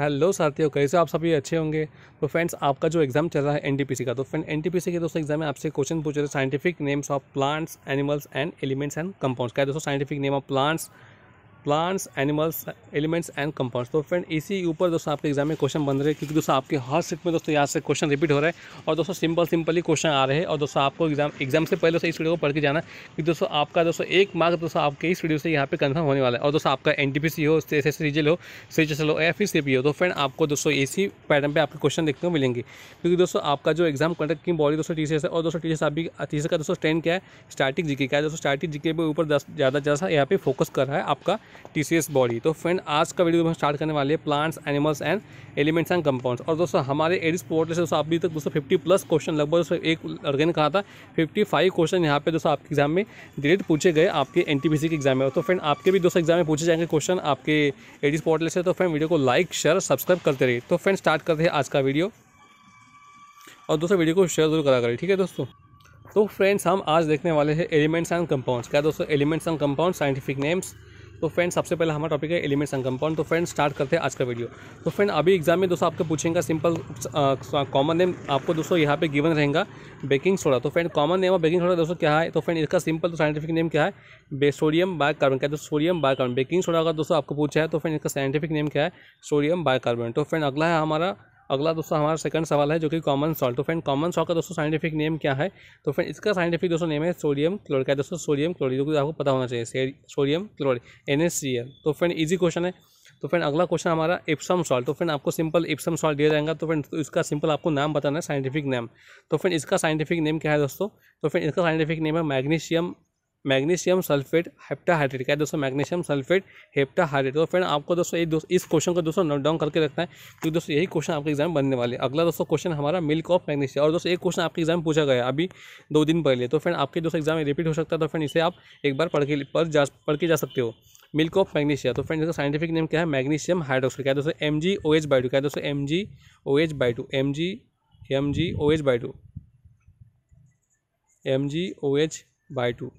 hello साथियों कैसे आप सभी अच्छे होंगे तो फ्रेंड्स आपका जो एग्ज़ाम चल रहा है एनटीपीसी का तो फ्रेंड एनटीपीसी के दोस्तों एग्जाम में आपसे क्वेश्चन पूछ रहे scientific names of plants animals and elements and compounds क्या है दोस्तों scientific name of plants plants animals elements and compounds तो फ्रेंड इसी ऊपर दोस्तों आपके एग्जाम में क्वेश्चन बन रहे हैं क्योंकि दोस्तों आपके हर सेट में दोस्तों यहाँ से क्वेश्चन रिपीट हो रहा है और दोस्तों सिंपल सिंपल ही क्वेश्चन आ रहे हैं और दोस्तों आपको एग्जाम एग्जाम से पहले दोस्तों इस वीडियो को पढ़ के जाना कि दोस्तों आपका दोस्तों एक मार्क दोस्तों आपके इस वीडियो से यहाँ पर कन्फर्म होने वाला है और दोस्तों आपका एन पी सी हो एस एस हो सी एस एल हो या फिर सी हो तो फ्रेंड आपको दोस्तों इसी पैटर्न पर आपके क्वेश्चन देखने को मिलेंगे क्योंकि दोस्तों आपका जो एग्जाम कंडक्ट की बॉडी दोस्तों टीचर्स है और दोस्तों टीचर्स सी टीचर अभी का दोस्तों ट्रेंड क्या है स्टार्टिंग जी के क्या है दोस्तों स्टार्टिंग जी के ऊपर ज़्यादा ज़्यादा यहाँ पे फोकस कर रहा है आपका टीसीएस बॉडी तो फ्रेंड आज का वीडियो हम स्टार्ट करने वाले हैं plants animals and elements and compounds और दोस्तों हमारे एडिस पोर्टल से दोस्तों अभी तक दोस्तों फिफ्टी प्लस क्वेश्चन लगभग दोस्तों एक लड़के ने कहा था फिफ्टी फाइव क्वेश्चन यहाँ पे दोस्तों आपके एग्जाम में डिलेट पूछे गए आपके एन के एग्जाम में तो फ्रेंड आपके भी दोस्तों एग्जाम में पूछे जाएंगे क्वेश्चन आपके एडिस पोर्टल से तो फ्रेंड वीडियो को लाइक शेयर सब्सक्राइब करते रहिए तो फ्रेंड स्टार्ट करते हैं आज का वीडियो और दोस्तों वीडियो को शेयर जरूर करा करें ठीक है दोस्तों तो फ्रेंड्स हम आज देखने वाले हैं एलिमेंट्स एंड कंपाउंड्स क्या दोस्तों elements and compound scientific names तो फ्रेंड सबसे पहले हमारा टॉपिक है एलिमेंट्स एंड कंपाउंड तो फ्रेंड्स स्टार्ट करते हैं आज का वीडियो तो फ्रेंड अभी एग्जाम में दोस्तों आपको पूछेगा सिंपल कॉमन नेम आपको दोस्तों यहाँ पे गिवन रहेगा बेकिंग सोडा तो फ्रेंड कॉमन नेम और बेकिंग सोडा दोस्तों क्या है तो फ्रेंड इसका सिंपल तो साइंटिफिक नेम क्या है सोडियम बाय कार्बन क्या है sodium bi carbon baking soda अगर दोस्तों आपको पूछा है तो फ्रेंड इसका साइंटिफिक नेम क्या है सोडियम बाय कार्बन तो फ्रेंड अगला है हमारा अगला दोस्तों हमारा सेकंड सवाल है जो कि कॉमन सॉल्ट तो फ्रेंड कॉमन सॉल्ट का दोस्तों साइंटिफिक नेम क्या है तो फ्रेंड इसका साइंटिफिक दोस्तों नेम है सोडियम क्लोराइड का दोस्तों सोडियम क्लोरी जो कि आपको पता होना चाहिए सोडियम क्लोराइड एन तो फ्रेंड ईजी क्वेश्चन है तो फ्रेंड अगला क्वेश्चन हमारा इप्सम सॉल्ट तो फ्रेंड आपको सिंपल इप्सम सॉल्ट दिया जाएगा तो फ्रेंड तो इसका सिंपल आपको नाम बताना है साइंटिफिक नेम तो फ्रेंड इसका साइंटिफिक नेम क्या है दोस्तों तो फ्रेंड इसका साइंटिफिक नेम है मैग्नीशियम मैग्नीशियम सल्फेट हेप्टाहाइड्रेट क्या है दोस्तों मैग्नीशियम सल्फेट हेप्टाहाइड्रेट तो फ्रेंड आपको दोस्तों ये दोस्तों इस क्वेश्चन को दोस्तों नोट डाउन करके रखना है क्योंकि दोस्तों यही क्वेश्चन आपके एग्जाम बनने वाले अगला दोस्तों क्वेश्चन हमारा मिल्क ऑफ मैग्नीशियम और दोस्तों एक क्वेश्चन आपके एग्जाम पूछा गया अभी दो दिन पहले तो फ्रेंड आपके दोस्तों एग्जाम में रिपीट हो सकता है तो फ्रेंड इसे आप एक बार पढ़ के पर जा पढ़ के जा सकते हो मिल्क ऑफ मैग्नीशिया तो फ्रेंड इसका साइंटिफिक नेम क्या है मैग्नीशियम हाइड्रोक्साइड क्या दोस्तों M G O H by two क्या दोस्तों M G O H by two M G M G O H by two M G O H by two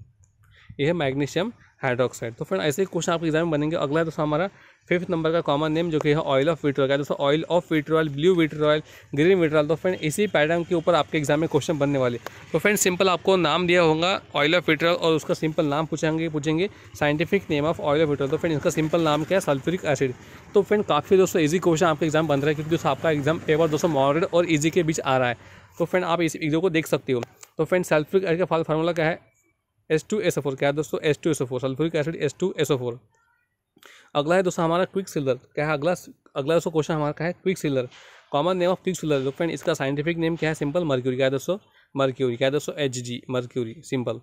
ये है magnesium hydroxide तो friend ऐसे ही question आपके एग्जाम में बनेंगे अगला है दोस्तों हमारा फिफ्थ नंबर का कॉमन नेम जो कि है ऑयल ऑफ विट्रोल का दोस्तों oil of vitriol blue vitriol green vitriol तो फ्रेंड इसी पैटर्न के ऊपर आपके एग्जाम में क्वेश्चन बनने वाले तो फ्रेंड सिंपल आपको नाम दिया होगा ऑयल ऑफ विट्रोल और उसका सिंपल नाम पूछेंगे पूछेंगे scientific name of oil of vitriol तो फ्रेंड इसका सिंपल नाम क्या है सल्फ्यूरिक एसिड तो फ्रेंड काफ़ी दोस्तों ईजी क्वेश्चन आपका एग्जाम बन रहा है क्योंकि दोस्तों आपका एग्जाम पेपर दोस्तों मॉडरेट और ईजी के बीच आ रहा है तो फ्रेंड आप इस वीडियो को देख सकते हो तो फ्रेंड सल्फ्यूरिक एसिड का फार्मूला क्या है एस टू एस फोर क्या है दोस्तों S two S four sulphuric acid S two S four अगला है दोस्तों हमारा क्विक सिल्वर क्या है अगला अगला दोस्तों क्वेश्चन हमारा क्या है quicksilver common name of quicksilver friend इसका साइंटिफिक नेम क्या है सिंपल मर्क्यूरी क्या है दोस्तों मर्क्यूरी क्या है दोस्तों एच जी मर्क्यूरी सिंपल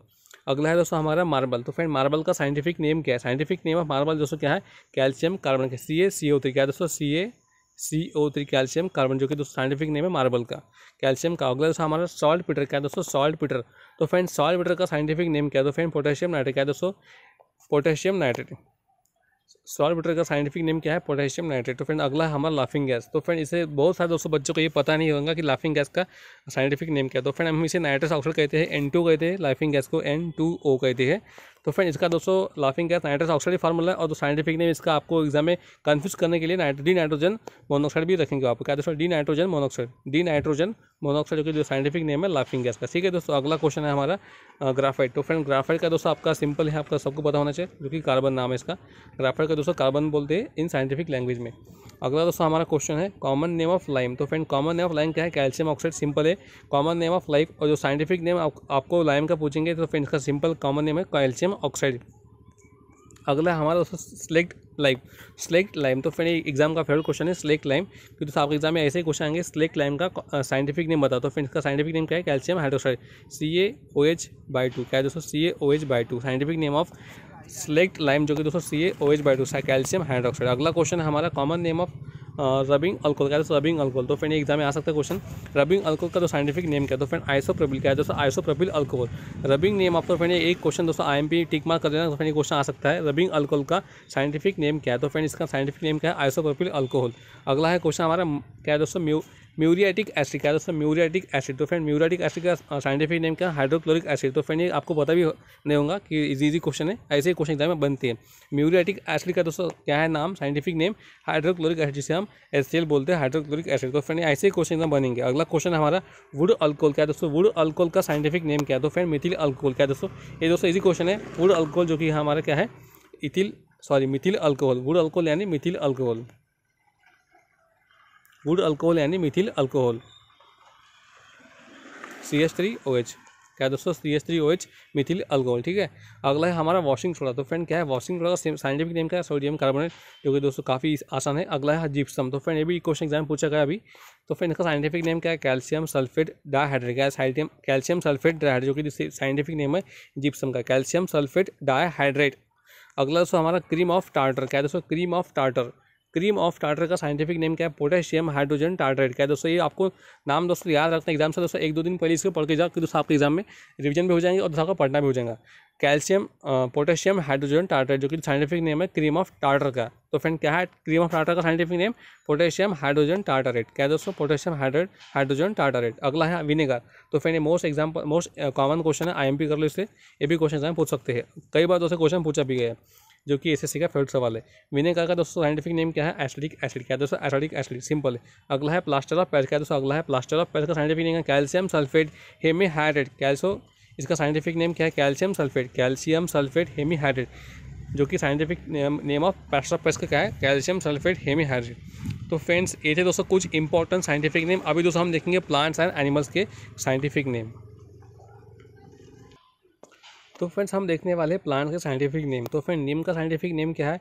अगला है दोस्तों हमारा मार्बल तो फ्रेंड मार्बल का साइंटिफिक नेम क्या है साइंटिफिक नेम ऑफ मार्बल दोस्तों क्या है calcium carbon C A C O three क्या है दोस्तों C A C O three calcium carbon जो कि दोस्तों साइंटिफिक नेम है मार्बल का कैल्शियम का अगला दोस्तों हमारा सॉल्ट पीटर क्या है दोस्तों सॉल्ट पीटर तो फ्रेंड सॉल्ट पीटर का साइंटिफिक नेम क्या है तो फ्रेंड पोटेशियम नाइट्रेट क्या है दोस्तों पोटेशियम नाइट्रेट सॉल्ट वाटर का साइंटिफिक नेम क्या है पोटेशियम नाइट्रेट तो फ्रेंड अगला हमारा लाफिंग गैस तो फ्रेंड इसे बहुत सारे दोस्तों बच्चों को ये पता नहीं होगा कि लाफिंग गैस का साइंटिफिक नेम क्या है तो फ्रेंड हम इसे नाइट्रस ऑक्साइड कहते हैं एन टू कहते हैं लाफिंग गैस को एन टू ओ कहते हैं तो फ्रेंड इसका दोस्तों laughing gas nitrous oxide formula है और साइंटिफिक नेम इसका आपको एग्जाम में कन्फ्यूज करने के लिए डी नाइट्रोजन मोनोक्साइड भी रखेंगे आप क्या दोस्तों dinitrogen monoxide dinitrogen monoxide जो जो साइंटिफिक नेम है लाफिंग गैस का ठीक है दोस्तों अगला क्वेश्चन है हमारा ग्राफाइट तो फ्रेंड ग्राफाइट का दोस्तों आपका सिंपल है आपका सबको पता होना चाहिए जो कि कार्बन नाम है इसका ग्राफाइट का दोस्तों कार्बन बोलते हैं इन साइंटिफिक लैंग्वेज में अगला दोस्तों हमारा क्वेश्चन है कॉमन नेम ऑफ लाइम तो friend common name of lime क्या है कैल्शियम ऑक्साइड सिंपल है कॉमन नेम ऑफ लाइफ और जो साइंटिफिक नेम आपको लाइम का पूछेंगे तो फ्रेंड इसका सिंपल कॉमन नेम है कैल्शियम ऑक्साइड अगला हमारा दोस्तों स्लेक्ट लाइम स्लेक्ट लाइम तो फ्रेंड एग्जाम का फेवरेट क्वेश्चन है स्लेक्ट लाइम क्योंकि तो आपके एग्जाम में ऐसे ही क्वेश्चन आएंगे स्लेक्ट लाइम का साइंटिफिक नेम बताओ तो फ्रेंड इसका साइंटिफिक नेम क्या है calcium hydroxide C A O H by two क्या है दोस्तों C A O H by two scientific name of slaked lime जो कि दोस्तों C A O H by two calcium hydroxide अगला क्वेश्चन है हमारा common name of rubbing alcohol क्या दोस्तों रबिंग अल्कोल तो फ्रेंड एग्जाम में आ सकता है क्वेश्चन रबिंग अल्कोल का जो साइंटिफिक नेम क्या है तो फ्रेंड आइसोप्रबिल क्या है तो दोस्तों isopropyl alcohol rubbing name of तो फ्रेंड एक क्वेश्चन दोस्तों आई एम पी टिक मार कर देना तो फ्रेंड क्वेश्चन आ सकता है रबिंग अल्कोल का साइंटिफिक नेम क्या है तो फ्रेंड इसका साइंटिफिक नेम क्या है आइसोप्रबिल अल्कोहल अगला है क्वेश्चन हमारा क्या है दोस्तों म्यू म्यूरियाटिक एसिड क्या दोस्तों म्यूरियाटिक एसिड तो फ्रेंड म्यूरियाटिक एसिड का साइंटिफिक नेम क्या हाइड्रोक्लोरिक एसिड तो फ्रेंड ये आपको पता भी नहीं होगा कि इजी इजी क्वेश्चन है ऐसे ही क्वेश्चन एग्जाम में बनते हैं म्यूरियाटिक एसिड का दोस्तों क्या है नाम साइंटिफिक नेम हाइड्रोक्लोरिक एसिड जिसे हम एस बोलते हैं हाइड्रोक्लोरिक एसिड तो फ्रेंड ऐसे ही क्वेश्चन एग्जाम बनेंगे अगला क्वेश्चन हमारा वुड अल्कोल क्या दोस्तों वुड अल्कोल का साइंटिफिक नेम क्या तो फ्रेंड मिथिल अल्कोल क्या दोस्तों ये दोस्तों इजी क्वेश्चन है वुड अल्कोल जो कि हमारा क्या है ethyl sorry methyl alcohol wood alcohol यानी मिथिल अल्कोहल वुड अल्कोहल यानी methyl alcohol C H three O H क्या है दोस्तों C H three O H methyl alcohol ठीक है अगला है हमारा वॉशिंग सोडा तो फ्रेंड क्या है वॉशिंग सोडा का साइंटिफिक नेम क्या है सोडियम कार्बोनेट जो कि दोस्तों काफ़ी आसान है अगला है जिप्सम तो फ्रेंड ये भी क्वेश्चन एग्जाम पूछा गया अभी तो फ्रेंड इसका साइंटिफिक नेम क्या है कैल्शियम सल्फेट डायहाइड्रेट क्या है कैल्शियम सल्फेट डायहाइड्रेट जो कि साइंटिफिक नेम है जिप्सम का कैल्शियम सल्फेट डायहाइड्रेट अगला दोस्तों हमारा क्रीम ऑफ टार्टर क्या है दोस्तों cream of tartar cream of tartar का साइंटिफिक नेम क्या है पोटेशियम हाइड्रोजन टार्टरेट क्या है दोस्तों ये आपको नाम दोस्तों याद रखना एग्जाम से दोस्तों एक दो दिन पहले इसको पढ़ के जाओ कि दोस्तों आपके एग्जाम में रिवीजन भी हो जाएंगे और दोस्तों आपको पढ़ना भी हो जाएगा कैल्शियम पोटेशियम हाइड्रोजन टार्टरेट जो कि साइंटिफिक नेम है क्रीम ऑफ टार्टर का तो फ्रेंड क्या है क्रीम ऑफ टार्टर का scientific name potassium hydrogen tartrate क्या है दोस्तों पोटेशियम हाइड्रेट हाइड्रोजन टार्टरेट अगला है विनेगर तो फ्रेंड ये most example most common question है पी कर लो इससे ये भी क्वेश्चन एग्जाम पूछ सकते हैं कई बार दोस्तों क्वेश्चन पूछा भी गया है जो कि एस का फेवरेट सवाल है मैंने कहा दोस्तों साइंटिफिक नेम क्या है एसिडिक एसिड क्या है दोस्तों एसिडिक एसिड सिंपल है अगला है प्लास्टर ऑफ पैरिस क्या है दोस्तों अगला है प्लास्टर ऑफ पैरिस का साइंटिफिक नेम है कैल्शियम सल्फेट हेमी हाइड्रेट इसका साइंटिफिक नेम क्या है calcium sulphate calcium sulphate hemihydrate जो कि scientific name of paste of का क्या है कैल्शियम सल्फेट हाइड्रेट तो फ्रेंड्स ये थे दोस्तों कुछ इंपॉर्टेंट साइंटिफिक नेम अभी दोस्तों हम देखेंगे प्लांट्स एंड एनिमल्स के साइंटिफिक नेम तो फ्रेंड्स हम देखने वाले प्लांट तो का साइंटिफिक नेम तो फ्रेंड नीम का साइंटिफिक नेम क्या है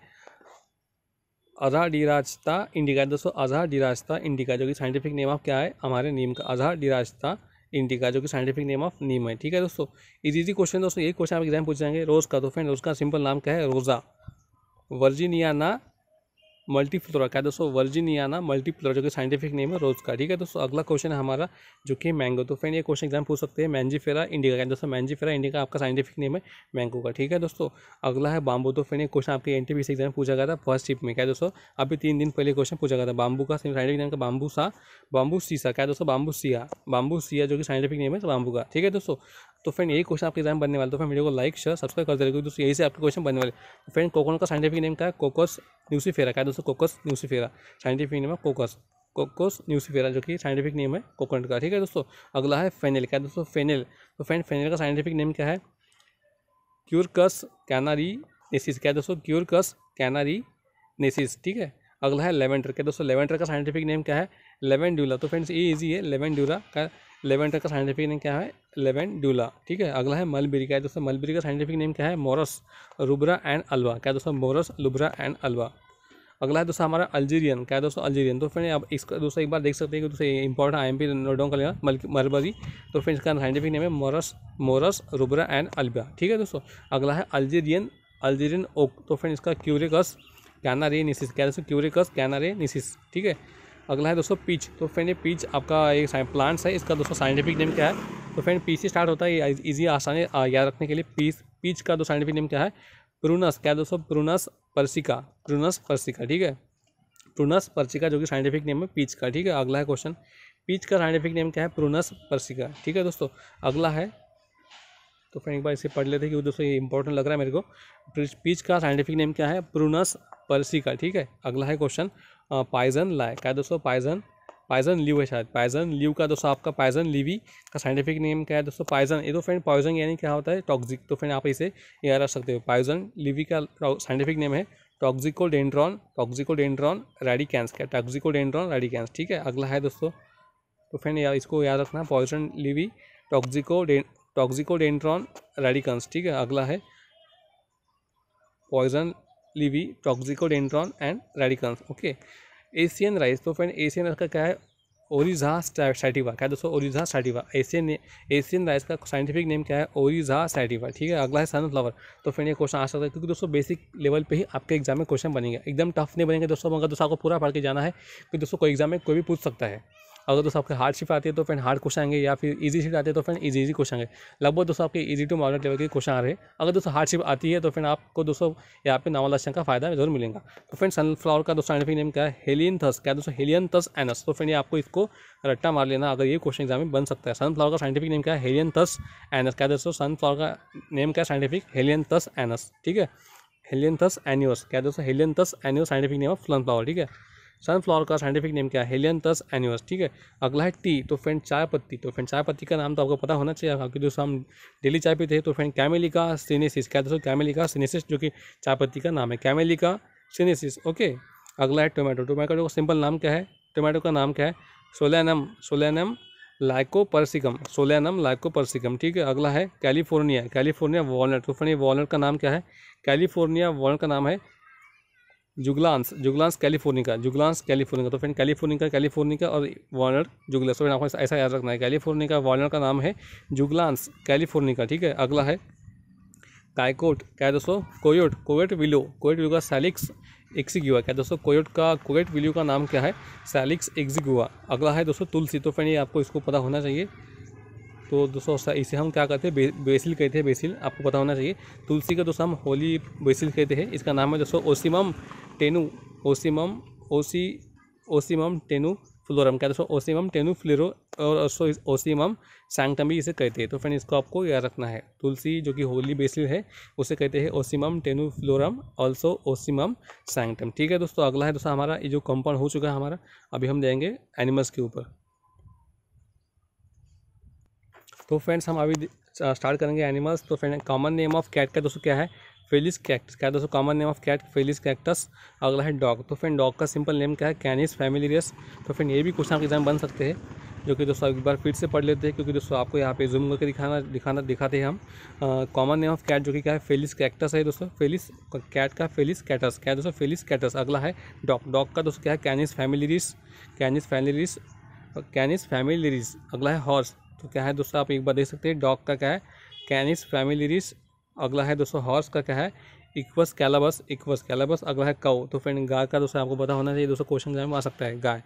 अजहा डिराजता इंडिका दोस्तों अजहा डिराजता इंडिका जो कि साइंटिफिक नेम ऑफ क्या है हमारे नीम का अजहा डिराजता इंडिका जो कि साइंटिफिक नेम ऑफ नीम है ठीक है दोस्तों इजी इजी क्वेश्चन दोस्तों ये क्वेश्चन आप एग्जाम पूछ जाएंगे रोज़ का तो फ्रेंड उसका सिंपल नाम क्या है रोज़ा वर्जीनियाना मल्टीफ्लोरा क्या दोस्तों वर्जिनियाना मल्टीफ्लोरा जो कि साइंटिफिक नेम है रोज़ का ठीक है दोस्तों अगला क्वेश्चन है हमारा जो कि मैंगो तो फ्रेंड ये क्वेश्चन एग्जाम पूछ सकते हैं मैंजीफेरा इंडिका का दोस्तों मैंजीफेरा इंडिका आपका साइंटिफिक नेम है मैंगो का ठीक है दोस्तों अगला है बाम्बू तो फ्रेंड ये क्वेश्चन आपके एन टी एग्जाम पूछा गया था फर्स्ट शिप में क्या दोस्तों अभी तीन दिन पहले क्वेश्चन पूछा गया था बाम्बू का साइंटिफिक नेम का बाम्बू सा बाम्बू सीसा क्या दोस्तों बाम्बू सिया बाम्बू सिया जो कि साइंटिफिक नेम है बाम्बू का ठीक है दोस्तों तो फ्रेंड यही क्वेश्चन आपके एग्जाम बनने वाले तो फिर वीडियो को लाइक शेयर सब्सक्राइब कर क्योंकि दोस्तों यही से आपके क्वेश्चन बनने वाले तो फ्रेंड कोकोन का साइंटिफिक नेम क्या है कोकोस न्यूसीफेरा क्या दोस्तों कोकोस न्यूसीफेरा साइंटिफिक नेम है कोकोस कोकोस न्यूसीफेरा जो कि साइंटिफिक नेम है कोकोनट का ठीक है दोस्तों अगला है फेनेल तो क्या है दोस्तों फेनेल तो फ्रेंड फेनेल का साइंटिफिक नेम क्या है क्यूरकस कैनारी नेसिस क्या दोस्तों क्यूरकस कैनारी नेसिस ठीक है अगला है लेवेंडर क्या दोस्तों लेवेंडर का साइंटिफिक नेम क्या है लेवेंड्यूला तो फ्रेंड्स ये इजी है लेवेंड्यूला का लेवेंटर का साइंटिफिक नेम क्या है लेवेंडूला ठीक है अगला है मलबेरी क्या दोस्तों मलबेरी का साइंटिफिक नेम क्या है मोरस रुबरा एंड अल्वा क्या दोस्तों मोरस लुबरा एंड अल्वा अगला है दोस्तों हमारा अल्जीरियन क्या है दोस्तों अल्जीरियन तो फ्रेंड आप इसका दोस्तों एक बार देख सकते हैं कि दोस्तों important I M P note down mulberry तो फ्रेंड इसका साइंटिफिक नेम है Morus Morus rubra and alba ठीक है दोस्तों अगला है अल्जीरियन अल्जीरियन ओक तो फ्रेंड इसका क्यूरिकस कैनारे निसिस क्या दोस्तों क्यूरिकस कैनारे निसिस ठीक है अगला है दोस्तों पीच तो फ्रेंड ये पीच आपका एक प्लांट्स है इसका दोस्तों साइंटिफिक नेम क्या है तो फ्रेंड पीच से स्टार्ट होता है ईजी आसानी याद रखने के लिए पीच पीच का दो साइंटिफिक नेम क्या है प्रूनस क्या है दोस्तों प्रूनस पर्सिका प्रूनस पर्सिका ठीक है प्रूनस पर्सिका जो कि साइंटिफिक नेम है पीच का ठीक है अगला है क्वेश्चन पीच का साइंटिफिक नेम क्या है प्रूनस पर्सिका ठीक है दोस्तों अगला है तो फ्रेंड एक बार इसे पढ़ लेते हैं कि दोस्तों ये इंपॉर्टेंट लग रहा है मेरे को पीच का साइंटिफिक नेम क्या है प्रूनस पर्सिका ठीक है अगला है क्वेश्चन पाइजन लाए क्या दोस्तों पाइजन पाइजन ल्यू है शायद पाइजन ल्यू का दोस्तों आपका पाइजन लीवी का साइंटिफिक नेम क्या है दोस्तों पाइजन ये तो फ्रेंड पॉइजन यानी क्या होता है टॉक्सिक तो फ्रेंड आप इसे याद रख सकते हो पाइजन लीवी का साइंटिफिक नेम है टॉक्सिकोडेंड्रॉन टॉक्सिकोडेंड्रॉन रेडिकैंस क्या टॉक्सिकोडेंड्रॉन रेडिकैंस ठीक है अगला है दोस्तों तो फ्रेंड या इसको याद रखना पॉइजन लीवी टॉक्सिकोडे टॉक्सिकोडेंड्रॉन रेडिकन्स ठीक है अगला है poison ivy Toxicodendron and radicals okay Asian rice तो फ्रेंड एशियन राइस का क्या है ओरिजा सैटिवा क्या है दोस्तों Oryza sativa Asian Asian rice का साइंटिफिक नेम क्या है ओरिजा सैटिवा ठीक है अगला है सनफ्लावर तो फ्रेंड ये क्वेश्चन आ सकता है क्योंकि दोस्तों बेसिक लेवल पे ही आपके एग्जाम में क्वेश्चन बनेंगे एकदम टफ नहीं बनेंगे दोस्तों मगर दोस्तों आपको पूरा पढ़ के जाना है कि दोस्तों कोई एग्जाम में कोई भी पूछ सकता है अगर दोस्तों आपके हार्ड शिफ्ट आती है तो फ्रेंड हार्ड क्वेश्चन आएंगे या फिर ईजी शिफ्ट आती है तो फ्रेंड इजी इजी क्वेश्चन आएंगे लगभग दोस्तों आपके ईजी टू मॉडल लेवल के क्वेश्चन आ रहे हैं अगर दोस्तों हार्ड शिफ्ट आती है तो फ्रेंड आपको दोस्तों यहाँ पे लक्षण का फायदा जरूर मिलेगा तो फ्रेंड सनफ्लावर का दोस्तों साइंटिफिक नेम क्या है हेलियन थस क्या दोस्तों हेलियन थस एनस तो फ्रेंड ये आपको इसको रट्टा मार लेना अगर ये क्वेश्चन एग्जाम में बन सकता है सनफ्लावर का साइंटिफिक नेम क्या है हेलियन थस एनस क्या दोस्तों सनफ्लावर का नेम क्या है साइंटिफिक हेलियन थस एनस ठीक है हेलियन थस एन्यूअस क्या दोस्तों Helianthus annuus scientific name of sunflower ठीक है सनफ्लावर का साइंटिफिक नेम क्या है हेलियंतस एनिवर्स ठीक है अगला है टी तो फ्रेंड चाय पत्ती तो फ्रेंड चाय पत्ती का नाम तो आपको पता होना चाहिए क्योंकि दोस्तों हम डेली चाय पीते हैं तो फ्रेंड कैमेलिका सीनेसिस क्या दोस्तों कैमेलिका सीनेसिस जो कि चाय पत्ती का नाम है कैमेलिका सीनेसिस ओके अगला है टोमेटो टोमेटो का सिंपल नाम क्या है टोमेटो का नाम क्या है Solanum Solanum lycopersicum Solanum lycopersicum ठीक है अगला है कैलिफोर्निया कैलिफोर्निया वॉलनट तो फ्रेंड वॉलनट का नाम क्या है कैलिफोर्निया वॉलनट का नाम है जुगलांस जुगलांस कैलिफोर्निका जुगलांस कैलिफोर्निका तो फ्रेंड कैलिफोर्निका कैलिफोर्निका और वार्नर जुगलांस तो फ्रेंड आपको ऐसा याद रखना है कैलिफोर्निका वार्नर का नाम है जुगलांस कैलिफोर्निका ठीक है अगला है कायकोट क्या है दोस्तों कोयोट कोवेट विलो कोयोट विलो का सैलिक्स एक्सिग्युआ क्या दोस्तों कोयोट का कोयोट विलो का नाम क्या है सैलिक्स एक्सिग्युआ अगला है दोस्तों तुलसी तो फ्रेंड ये आपको इसको पता होना चाहिए तो दोस्तों इसे हम क्या कहते हैं बे, बेसिल कहते हैं बेसिल आपको पता होना चाहिए तुलसी का दोस्तों हम होली बेसिल कहते हैं इसका नाम है दोस्तों ओसीमम टेनू ओसीमम ओसी ओसीमम टेनू फ्लोरम क्या दोस्तों ओसीमम टेनू फ्लोरो और दोस्तों ओसीमम सैंगटम भी इसे कहते हैं तो फ्रेंड इसको आपको याद रखना है तुलसी जो कि होली बेसिल है उसे कहते हैं Ocimum tenuiflorum also Ocimum sanctum ठीक है दोस्तों अगला है दोस्तों हमारा ये जो कंपाउंड हो चुका है हमारा अभी हम जाएंगे एनिमल्स के ऊपर तो फ्रेंड्स हम अभी स्टार्ट करेंगे एनिमल्स तो friend common name of cat का दोस्तों क्या है फेलिस कैक्टस क्या दोस्तों common name of cat Felis catus अगला है डॉग तो फ्रेंड डॉग का सिंपल नेम क्या है कैनिस फैमिलियस तो फ्रेंड ये भी क्वेश्चन आपके एग्जाम बन सकते हैं जो कि दोस्तों एक बार फिर से पढ़ लेते हैं क्योंकि दोस्तों आपको यहाँ पे जूम करके दिखाना दिखाना दिखाते हैं हम कॉमन नेम ऑफ कैट जो कि क्या है फेलिस कैक्टस है दोस्तों फेलिस कैट का फेलिस कैटस क्या है दोस्तों फेलिस कैटस अगला है डॉग डॉग का दोस्तों क्या है Canis familiaris Canis familiaris Canis familiaris अगला है हॉर्स तो क्या है दोस्तों आप एक बार देख सकते हैं डॉग का क्या है कैनिस फैमिलीरिस अगला है दोस्तों हॉर्स का क्या है इक्वस कैलाबस इक्वस कैलाबस अगला है काउ तो फ्रेंड गाय का दोस्तों आपको पता होना चाहिए दोस्तों क्वेश्चन में आ सकता है गाय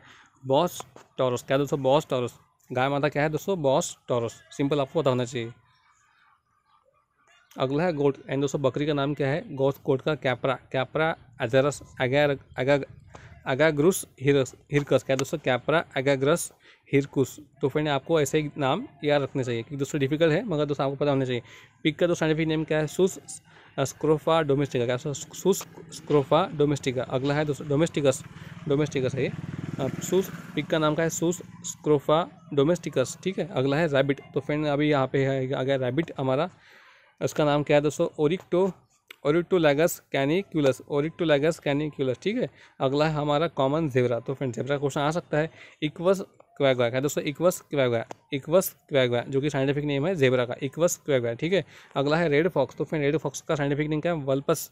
बॉस टॉरस क्या दोस्तों बॉस टॉरस गाय माता क्या है दोस्तों बॉस टॉरस सिंपल आपको पता होना चाहिए अगला है गोट एंड दोस्तों बकरी का नाम क्या है गोस कोट का कैपरा कैपरा एजरस एगर अगर अगाग्रुस हिरस हिरकस क्या दोस्तों कैपरा अगाग्रस हिरकुस तो फ्रेंड आपको ऐसे ही नाम याद रखने चाहिए क्योंकि दोस्तों डिफिकल्ट है मगर दोस्तों आपको पता होना चाहिए पिक का दो साइंटिफिक नेम क्या है सुस स्क्रोफा डोमेस्टिका क्या सुस स्क्रोफा डोमेस्टिका अगला है दोस्तों डोमेस्टिकस डोमेस्टिकस है ये पिक uh, का नाम क्या है सुस स्क्रोफा डोमेस्टिकस ठीक है अगला है रैबिट तो फ्रेंड अभी यहाँ पे है आ गया रैबिट हमारा उसका नाम क्या है दोस्तों ओरिक्टो ओरिटोलैगस कैनिकुलस कैनी क्यूलस ठीक है अगला है हमारा कॉमन जेवरा तो फ्रेंड जेवरा क्वेश्चन आ सकता है इक्वस क्वैगवैक है दोस्तों इक्वस क्वैगवैक इक्वस क्वैगवा जो कि साइंटिफिक नेम है जेबरा का इक्वस क्वैगवा ठीक है अगला है रेड फॉक्स तो फिर रेड फॉक्स का साइंटिफिक नेम क्या है वल्पस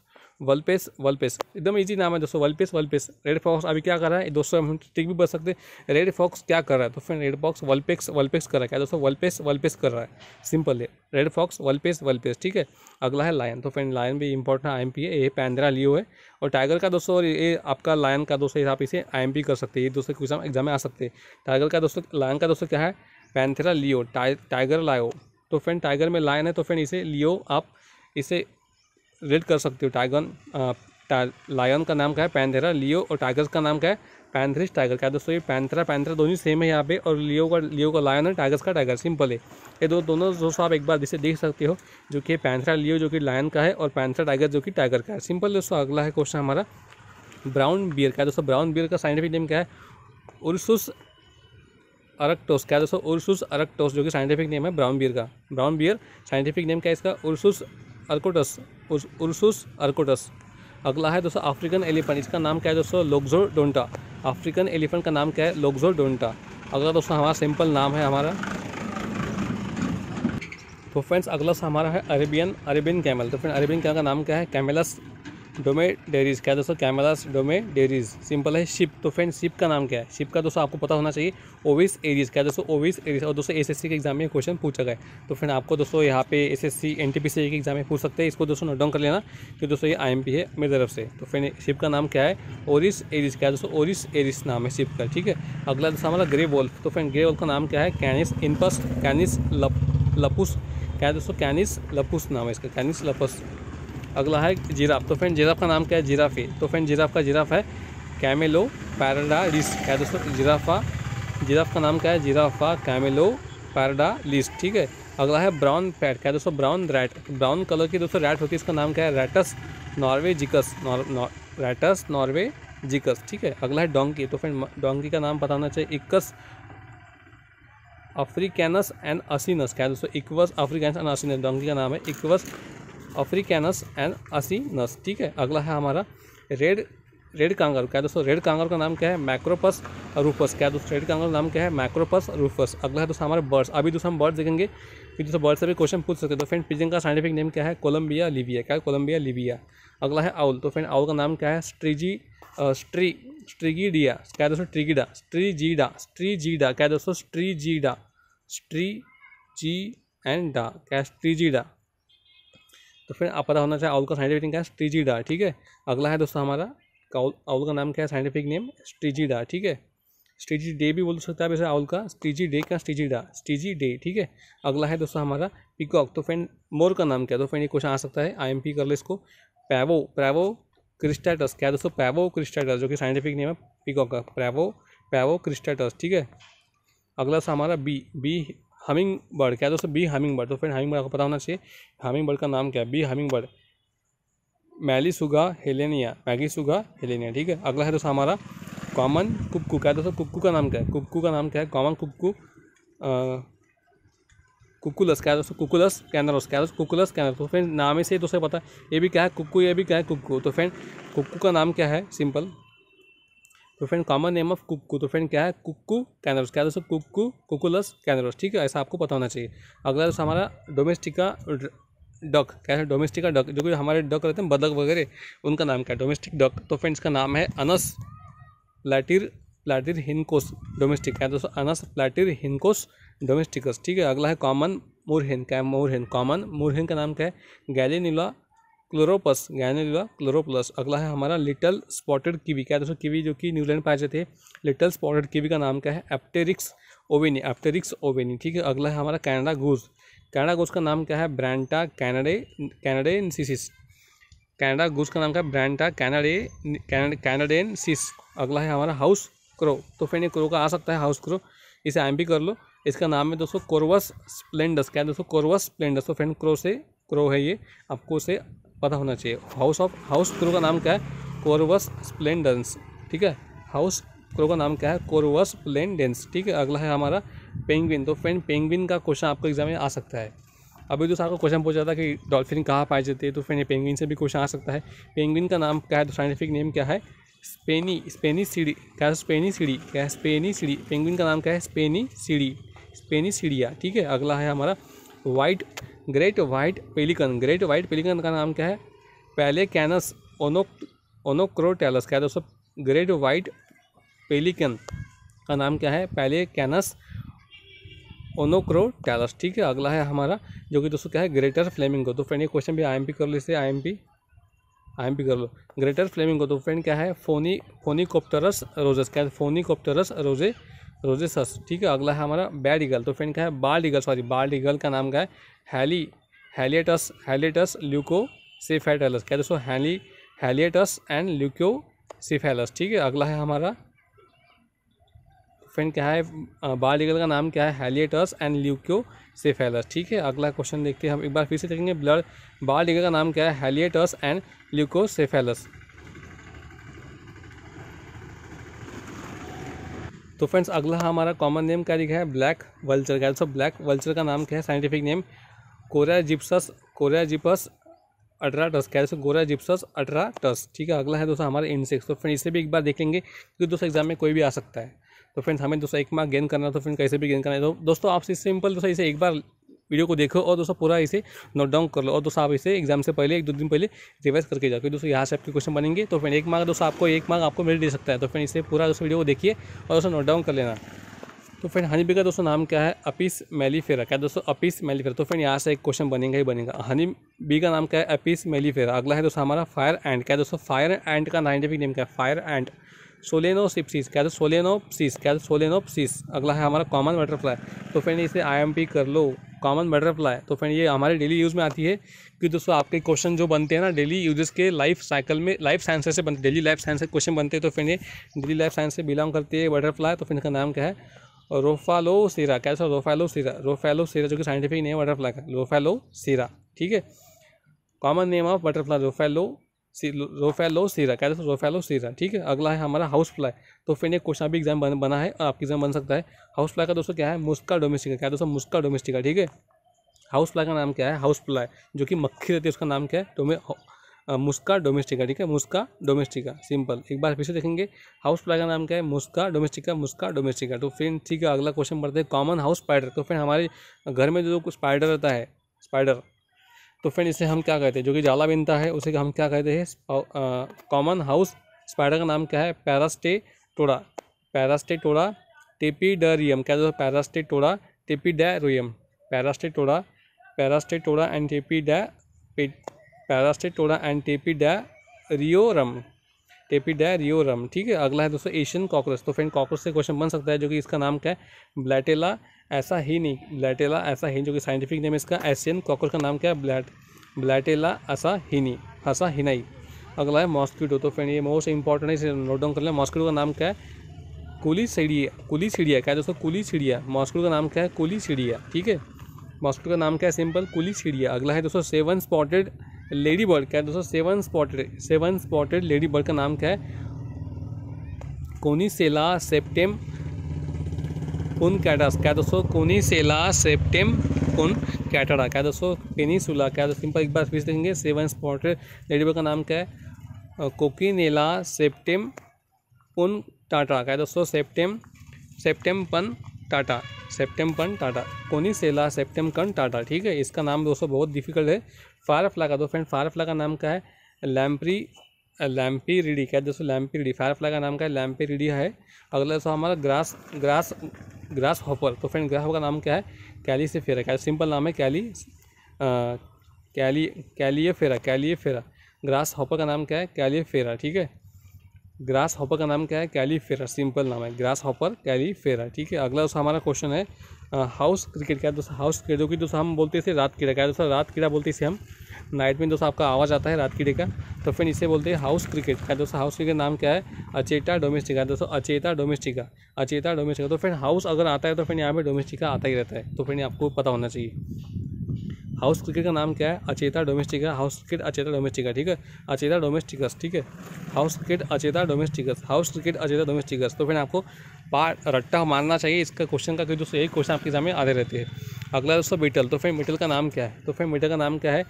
वल्पेस वल्पेस एकदम ईजी नाम है दोस्तों वल्पेस वल्पेस रेड फॉक्स अभी क्या कर रहा है दोस्तों हम टिक भी बच सकते हैं रेड फॉक्स क्या कर रहा है तो फिर रेड फॉक्स वल्पेक्स वल्पेक्स कर रहा है क्या दोस्तों वल्पेस वल्पेस कर रहा है सिंपल है रेड फॉक्स वल्पेस वल्पेस ठीक है अगला है लायन तो फिर लायन भी इंपॉर्टेंट आई एम पी है पैंद्रा लियो है और टाइगर का दोस्तों और ये आपका लायन का दोस्तों आप इसे आई एम पी कर सकते हैं ये दोस्तों एग्जाम एग्जाम में आ सकते हैं टाइगर का दोस्तों लायन का दोस्तों क्या है पैंथेरा लियो टाइ, टाइगर लायो तो फ्रेंड टाइगर में लायन है तो फ्रेंड इसे लियो आप इसे रेड कर सकते हो टाइगन लायन का नाम क्या है पैंथेरा लियो और टाइगर का नाम क्या है पैंथरिस टाइगर क्या है दोस्तों ये पैंथेरा पैंथरा दोनों सेम है यहाँ पे और लियो का लियो का लायन है टाइगर्स का टाइगर सिंपल है ये दो दोनों दोस्तों आप एक बार इसे देख सकते हो जो कि पैंथरा लियो जो कि लायन का है और पैंथेरा टाइगर जो कि टाइगर का है सिंपल दोस्तों अगला है क्वेश्चन हमारा ब्राउन बियर का दोस्तों ब्राउन बियर का साइंटिफिक नेम क्या है उर्सुस अरकटोस क्या दोस्तों उर्सुस अरकटोस जो कि साइंटिफिक नेम है ब्राउन बियर का ब्राउन बियर साइंटिफिक नेम क्या है इसका उर्सुस अर्कोटस उर्सुस अर्कोटस अगला है दोस्तों अफ्रीकन एलिफेंट इसका नाम क्या है दोस्तों लोगजो डोंटा अफ्रीकन एलिफेंट का नाम क्या है लोगजो डोंटा अगला दोस्तों हमारा सिंपल नाम है हमारा तो फ्रेंड्स अगला हमारा है अरेबियन अरेबियन कैमल तो फ्रेंड अरेबियन कैमल का नाम क्या है कैमेलस डोमे डेरीज क्या दोस्तों कैमरास डोमे डेरीज सिंपल है शिप तो फ्रेंड शिप का नाम क्या है शिप का दोस्तों आपको पता होना चाहिए ओविस एरीज क्या दोस्तों ओविस एरीज और दोस्तों एसएससी के एग्जाम में क्वेश्चन पूछा गया तो फ्रेंड आपको दोस्तों यहाँ पे एसएससी एनटीपीसी के एग्जाम में पूछ सकते हैं इसको दोस्तों नोट डाउन कर लेना कि दोस्तों ये पी है मेरी तरफ से तो फ्रेंड शिप का नाम क्या है ओरिस एरीज क्या दोस्तों ओरिस एरीज नाम है शिप का ठीक है अगला दोस्तों हमारा ग्रे वोल्फ तो फ्रेंड ग्रे वोल्फ का नाम क्या है कैनिस इनपस्ट कैनिस लपुस क्या है दोस्तों कैनिस लपुस नाम है इसका कैनिस लपस अगला है जिराफ तो फ्रेंड जिराफ का नाम क्या है जिराफी तो फ्रेंड जिराफ का जिराफ है कैमेलो पैराडा लिस्ट क्या दोस्तों जिराफा जिराफ का नाम क्या है जिराफा कैमेलो लिस्ट ठीक है अगला है ब्राउन पैट क्या दोस्तों ब्राउन रैट ब्राउन कलर की दोस्तों रैट होती है इसका नाम क्या है Rattus norvegicus Rattus norvegicus ठीक है अगला है डोंकी तो फ्रेंड डोंकी का नाम बताना चाहिए इक्कस अफ्रीकैनस एंड असीनस क्या दोस्तों Equus africanus and asinus donkey का नाम है इक्वस अफ्रीकैनस एंड असीनस ठीक है अगला है हमारा रेड रेड कांगर क्या दोस्तों रेड कांगर का नाम क्या है मैक्रोपस रूफस क्या दोस्तों रेड कांगर का नाम क्या है मैक्रोपस रूफस अगला है दोस्तों हमारे बर्ड्स अभी दोस्तों हम बर्ड्स देखेंगे फिर दोस्तों बर्ड से भी क्वेश्चन पूछ सकते हैं तो फ्रेंड पिजन का साइंटिफिक नेम क्या है कोलंबिया लिविया क्या है कोलम्बिया लिविया अगला है आउल तो फ्रेंड आउल का नाम क्या है स्ट्रीजी स्ट्री स्ट्रीगीडिया क्या दोस्तों ट्रिगिडा स्ट्रीजीडा स्ट्रीजीडा क्या दोस्तों स्ट्रीजीडा स्ट्री जी एंड डा क्या स्ट्रीजीडा तो फिर आप पता होना चाहिए आउल का साइंटिफिक नेम क्या है स्ट्रीजीडा ठीक है अगला है दोस्तों हमारा आउल का नाम क्या है साइंटिफिक नेम स्ट्रीजीडा ठीक है स्टीजी डे भी बोल सकते हैं आप इसे आउल का स्टीजी डे का स्टीजी डा स्टीजी डे ठीक है अगला है दोस्तों हमारा पिकॉक तो फ्रेंड मोर का नाम क्या तो फ्रेंड ये क्वेश्चन आ सकता है आईएमपी कर ले इसको पैवो पैवो क्रिस्टाटस क्या है दोस्तों पैवो क्रिस्टाटस जो कि साइंटिफिक नेम है पिकॉक का पैवो पैवो क्रिस्टाटस ठीक है अगला सा हमारा बी बी हमिंग बर्ड क्या है दोस्तों बी हमिंग बर्ड तो फ्रेंड हमिंग बर्ड आपको पता होना चाहिए हमिंग बर्ड का नाम क्या है bee hummingbird Mellisuga helenae Mellisuga helenae ठीक है अगला है दोस्तों हमारा कॉमन कुक्कू क्या है दोस्तों कुक्कू का नाम क्या है कुक्कू का नाम क्या है कॉमन कुक्कू कुकुलस क्या है दोस्तों कुकुलस कैनरस क्या है कुकुलस कैनरस तो फ्रेंड नाम ही तो से दोस्तों पता है ये भी क्या है कुक्कू ये भी क्या है कुक्कू तो फ्रेंड कुक्कू का नाम क्या है सिंपल तो friend common name of cuckoo तो फ्रेंड क्या है कुक्कू कैनरस क्या दोस्तों कुक्कू कुकुलस कैनरस ठीक है ऐसा आपको पता होना चाहिए अगला दोस्तों हमारा डोमेस्टिका डक क्या है डोमेस्टिका डक जो कि हमारे डक रहते हैं बदक वगैरह उनका नाम क्या है डोमेस्टिक डक तो फ्रेंड इसका नाम है अनस प्लेटिर प्लेटिर हिनकोस डोमेस्टिक क्या है दोस्तों अनस प्लेटिर हिनकोस डोमेस्टिकस ठीक है अगला है कॉमन मोरहिन क्या है मोरहिन कॉमन मोरहिन का नाम क्या है गैलीनिला क्लोरोपस गायनोलिवा क्लोरोप्लस अगला है हमारा लिटल स्पॉटेड कीवी क्या दोस्तों कीवी जो कि न्यूजीलैंड पाए जाते हैं लिटल स्पॉटेड कीवी का नाम क्या है एप्टेरिक्स ओवेनी एप्टेरिक्स ओवेनी ठीक है अगला है हमारा कैनेडा गोज कैनेडा गोज का नाम क्या है ब्रांटा कैनडे सीसिस कैनेडा गोज का नाम क्या है ब्रांटा कैनडे सीस अगला है हमारा हाउस क्रो तो फ्रेंड ये क्रो का आ सकता है हाउस क्रो इसे एम भी कर लो इसका नाम है दोस्तों कोरवस स्प्लेंडस क्या है दोस्तों कोरवस स्प्लेंडस तो फ्रेंड क्रो से क्रो है ये आपको उसे पता होना चाहिए हाउस ऑफ हाउस क्रो का नाम क्या है कोरवस स्प्लेंडेंस ठीक है हाउस क्रो का नाम क्या है कोरवस स्प्लेंडेंस ठीक है अगला है हमारा पेंगविन तो फ्रेंड पेंगविन का क्वेश्चन आपको एग्जाम में आ सकता है अभी जो तो सारा क्वेश्चन पूछा था कि डॉल्फिन कहाँ पाए जाते हैं तो फ्रेंड पेंगविन से भी क्वेश्चन आ सकता है पेंगविन का नाम क्या है तो साइंटिफिक नेम क्या है स्पेनी स्पेनी सीढ़ी क्या है स्पेनी सीढ़ी क्या है स्पेनी सीढ़ी पेंगविन का नाम क्या है स्पेनी सीढ़ी स्पेनी सीढ़िया ठीक है अगला है हमारा white great white pelican great white pelican का नाम क्या है पहले कैनस ओनो ओनोक्रोटेलस क्या है दोस्तों ग्रेट वाइट पेलिकन का नाम क्या है पहले कैनस ओनोक्रोटेलस ठीक है अगला है हमारा जो कि दोस्तों क्या है ग्रेटर फ्लेमिंग तो फ्रेंड ये क्वेश्चन भी आई कर लो इसे एम पी कर लो ग्रेटर को तो फ्रेंड क्या है फोनी फोनिकोप्टरस रोजेस क्या है फोनिकोप्टरस रोजे रोजेसस ठीक है अगला है हमारा बैड ईगल तो फ्रेंड क्या है बाल ईगल सॉरी बाल ईगल का नाम क्या है हैली हैलियटस हेलियटस ल्यूको सीफेटलस क्या दोस्तों हैली हैलियटस एंड ल्यूको सीफेलस ठीक है अगला है हमारा फ्रेंड क्या है बाल ईगल का नाम क्या है हैलियटस एंड ल्यूको सीफेलस ठीक है अगला क्वेश्चन देखते हैं हम एक बार फिर से देखेंगे ब्लड बाल ईगल का नाम क्या है हैलियटस एंड ल्यूको सीफेलस तो फ्रेंड्स अगला हमारा कॉमन नेम क्या लिखा है ब्लैक वल्चर का सो ब्लैक वल्चर का नाम क्या है scientific name Coragyps Coragyps atratus क्या सो गोरा जिप्सस अल्ट्रा टस ठीक है अगला है दोस्तों हमारे इनसेक्स तो फ्रेंड इसे भी एक बार देखेंगे क्योंकि दोस्तों एग्जाम में कोई भी आ सकता है तो फ्रेंड्स हमें दोस्तों एक मार्क गेन करना तो फ्रेंड कैसे भी गेन करना है तो दोस्तों आपसे सिंपल दोस्तों इसे एक बार वीडियो को देखो और दोस्तों पूरा इसे नोट डाउन कर लो और दोस्तों आप इसे एग्जाम से पहले एक दो दिन पहले रिवाइज करके जाओ क्योंकि दोस्तों यहाँ से आपके क्वेश्चन बनेंगे तो फिर एक मार्ग दोस्तों आपको एक मार्ग आपको मिल दे सकता है तो फिर इसे पूरा दोस्तों वीडियो को देखिए और दोस्तों नोट डाउन कर लेना तो फिर हनीबी का दोस्तों नाम क्या है अपीस मेलीफेरा क्या दोस्तों अपीस मेलीफेरा तो फिर यहाँ से एक क्वेश्चन बनेगा ही बनेगा हनी बी का नाम क्या है अपीस मेलीफेरा अगला है दोस्तों हमारा फायर एंड क्या दोस्तों फायर एंड का नाइनटिफिक नेम क्या है फायर एंड सोलेनो सोलेनोसिप्सिस क्या सोलेनो सिस क्या सोलेनो सिस अगला है हमारा कॉमन बटरफ्लाई तो फिर इसे आई कर लो कॉमन बटरफ्लाई तो फ्रेंड ये हमारे डेली यूज़ में आती है कि दोस्तों आपके क्वेश्चन जो बनते हैं ना डेली यूजेस के लाइफ साइकिल में लाइफ साइंस से बनते डेली लाइफ साइंस से क्वेश्चन बनते हैं तो फ्रेंड ये डेली लाइफ साइंस से बिलोंग करती है बटरफ्लाई तो फ्रेंड इनका नाम क्या है रोफालो सीरा कैसा रोफेलो सीरा रोफेलो सीरा जो कि साइंटिफिक नेम बटरफ्लाई का रोफेलो सीरा ठीक है कॉमन नेम ऑफ बटरफ्लाई रोफेलो सी रोफेलो सीरा कह रहे रोफेलो सीरा ठीक है अगला है हमारा हाउस फ्लाई तो फिर एक क्वेश्चन भी एग्जाम बन, बना है आपकी एग्जाम बन सकता है हाउस फ्लाई का दोस्तों क्या है मुस्का डोमेस्टिका क्या दोस्तों मुस्का डोमेस्टिका ठीक है हाउस फ्लाई का नाम क्या है हाउस फ्लाई जो कि मक्खी रहती है उसका नाम क्या है डोमे मुस्का डोमेस्टिका ठीक है मुस्का डोमेस्टिका सिंपल एक बार फिर से देखेंगे हाउस फ्लाई का नाम क्या है मुस्का डोमेस्टिका मुस्का डोमेस्टिका तो फिर ठीक है अगला क्वेश्चन पढ़ते हैं कॉमन हाउस स्पाइडर तो फिर हमारे घर में जो कुछ स्पाइडर रहता है स्पाइडर तो फ्रेंड इसे हम क्या कहते हैं जो कि जाला बिनता है उसे हम क्या कहते हैं कॉमन हाउस स्पाइडर का नाम क्या है पैरास्टेटोड़ा पैरास्टेटोड़ा टेपीडरियम क्या दोस्तों पैरास्टेटोड़ा टेपीडरियम पैरास्टेटोड़ा पैरास्टेटोड़ा एंड पैरास्टे टोड़ा एंड रियोरम टेपीडायरियोरम ठीक है अगला है दोस्तों एशियन कॉकरोच तो फ्रेंड कॉकरोच से क्वेश्चन बन सकता है जो कि इसका नाम क्या है ब्लैटेला ऐसा ही नहीं ब्लैटेला ऐसा ही जो कि साइंटिफिक नेम इसका एशियन कॉकरोच का नाम क्या है ब्लैट ब्लैटेला असा ऐसा हसा नहीं अगला है मॉस्किटो तो फ्रेंड ये मोस्ट इंपॉर्टेंट है नोट डाउन कर लें मॉस्किटो का नाम क्या है कुली सीढ़िया कुली सीढ़िया क्या है दोस्तों कुली सीढ़िया मॉस्किटो का नाम क्या है कुली सीढ़िया ठीक है मॉस्किटो का नाम क्या है सिंपल कुली सीढ़िया अगला है दोस्तों सेवन स्पॉटेड लेडी बर्ड क्या है दोस्तों seven spotted seven spotted ladybird का नाम क्या है कोनीसेला सेप्टेम कुन कैटस क्या दोस्तों कोनीसेला सेप्टेम कुन कैटरा क्या दोस्तों पेनीसुला क्या दोस्तों सिंपल एक बार फिर देखेंगे सेवन स्पॉटेड लेडी बर्ड का नाम क्या है कोकीनेला सेप्टेम उन टाटा क्या दोस्तों सेप्टेम सेप्टेम पन टाटा सेप्टेम्पन टाटा कोनिसेला सेप्टेम्पन टाटा ठीक है इसका नाम दोस्तों बहुत डिफिकल्ट है फायरफ्ला का दो फ्रेंड फायरफ्ला का नाम क्या है लैम्प्री लैम्पी रिडी क्या है दोस्तों लैम्पी रिडी फायरफ्लाई का नाम क्या है लैम्पी रिडी है अगला दोस्तों हमारा ग्रास ग्रास ग्रास होपर तो फ्रेंड ग्रास का नाम क्या है कैली से फेरा क्या सिंपल नाम है कैली कैली कैलिए फेरा कैलिए फेरा ग्रास होपर का नाम क्या है कैलिए फेरा ठीक है ग्रास हॉपर का नाम क्या है कैलीफेरा सिंपल नाम है ग्रास हॉपर कैलीफेरा ठीक है अगला दोस्तों हमारा क्वेश्चन है हाउस क्रिकेट क्या है दोस्तों हाउस क्रिकेट जो कि दोस्तों हम बोलते थे रात कीड़ा क्या है दोस्तों रात कीड़ा बोलते इसे हम नाइट में दोस्तों आपका आवाज़ आता है रात कीड़े का तो फिर इसे बोलते हैं हाउस क्रिकेट क्या दोस्तों हाउस क्रिकेट नाम क्या है अचेता डोमेस्टिका दोस्तों अचेता डोमेस्टिका अचेता डोमेस्टिका तो फिर हाउस अगर आता है तो फिर यहाँ पर डोमेस्टिका आता ही रहता है तो फिर आपको पता होना चाहिए हाउस क्रिकेट का नाम क्या है Acheta domestica house cricket Acheta domestica ठीक है अचेता डोमेस्टिकस ठीक है house cricket Acheta domesticus house cricket Acheta domesticus तो फिर आपको पार्ट रट्टा मानना चाहिए इसका क्वेश्चन का दोस्तों यही क्वेश्चन आपके सामने में आते रहते हैं अगला दोस्तों बिटल तो फिर मिटल का नाम क्या है तो फिर मिटल का नाम क्या है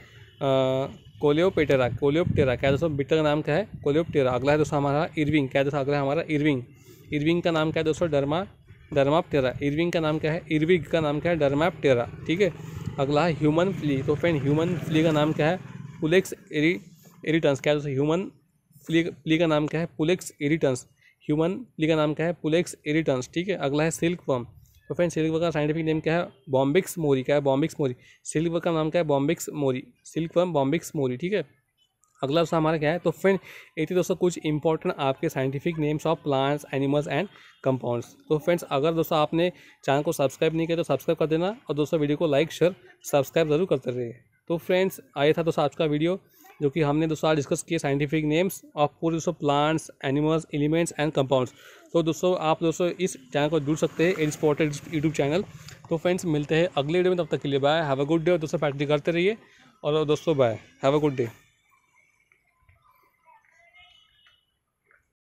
कोलियोपेटेरा कोलियोपटेरा क्या दोस्तों बिटल का नाम क्या है कोलियोपटेरा अगला है दोस्तों हमारा इरविंग क्या दोस्तों अगला है हमारा इरविंग इरविंग का नाम क्या है दोस्तों डरमा डरमापटेरा इरविंग का नाम क्या है इरविग का नाम क्या है डरमापटेरा ठीक है अगला है ह्यूमन फ्ली तो फ्रेंड ह्यूमन फ्ली का नाम क्या है पुलेक्स एरी एरिटन्स क्या है ह्यूमन फ्ली फ्ली का नाम क्या है पुलेक्स एरिटन्स ह्यूमन फ्ली का नाम क्या है पुलेक्स एरिटन्स ठीक है अगला है सिल्क वर्म तो फ्रेंड सिल्क वर्म का साइंटिफिक नेम क्या है बॉम्बिक्स मोरी क्या है बॉम्बिक्स मोरी सिल्क वर्म का नाम क्या है Bombyx mori silkworm Bombyx mori ठीक है अगला सा हमारा क्या है तो फ्रेंड ये थी दोस्तों कुछ इंपॉर्टेंट आपके scientific names of plants animals and compounds तो फ्रेंड्स अगर दोस्तों आपने चैनल को सब्सक्राइब नहीं किया तो सब्सक्राइब कर देना और दोस्तों वीडियो को लाइक शेयर सब्सक्राइब जरूर करते रहिए तो फ्रेंड्स आया था दोस्तों आज का वीडियो जो कि हमने दोस्तों आज डिस्कस किए साइंटिफिक नेम्स ऑफ पूरे दोस्तों plants animals elements and compounds तो दोस्तों आप दोस्तों इस चैनल को जुड़ सकते हैं एड स्पॉटेड यूट्यूब चैनल तो फ्रेंड्स मिलते हैं अगले वीडियो में तब तक के लिए bye have a good day और दोस्तों प्रैक्टिस करते रहिए और दोस्तों bye have a good day